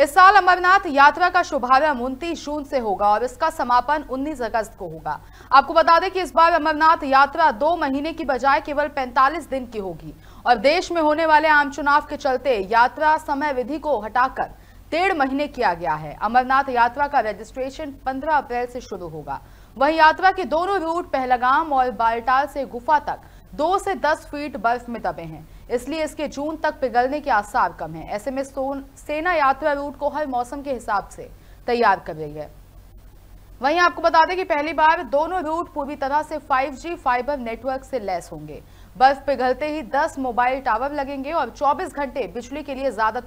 इस साल अमरनाथ यात्रा का शुभारंभ उनतीस जून से होगा और इसका समापन 19 अगस्त को होगा आपको बता दें कि इस बार अमरनाथ यात्रा दो महीने की बजाय केवल 45 दिन की होगी और देश में होने वाले आम चुनाव के चलते यात्रा समय विधि को हटाकर डेढ़ महीने किया गया है अमरनाथ यात्रा का रजिस्ट्रेशन 15 अप्रैल से शुरू होगा वही यात्रा के दोनों रूट पहलगाम और बालटाल से गुफा तक दो से दस फीट बर्फ में दबे हैं इसलिए इसके जून तक पिघलने के आसार कम है ऐसे में सेना यात्रा रूट को हर मौसम के हिसाब से तैयार कर रही है वहीं आपको बता दें कि पहली बार दोनों रूट पूरी तरह से 5G फाइबर नेटवर्क से लैस होंगे बर्फ पिघलते ही 10 मोबाइल टावर लगेंगे और 24 घंटे बिजली के लिए ज्यादातर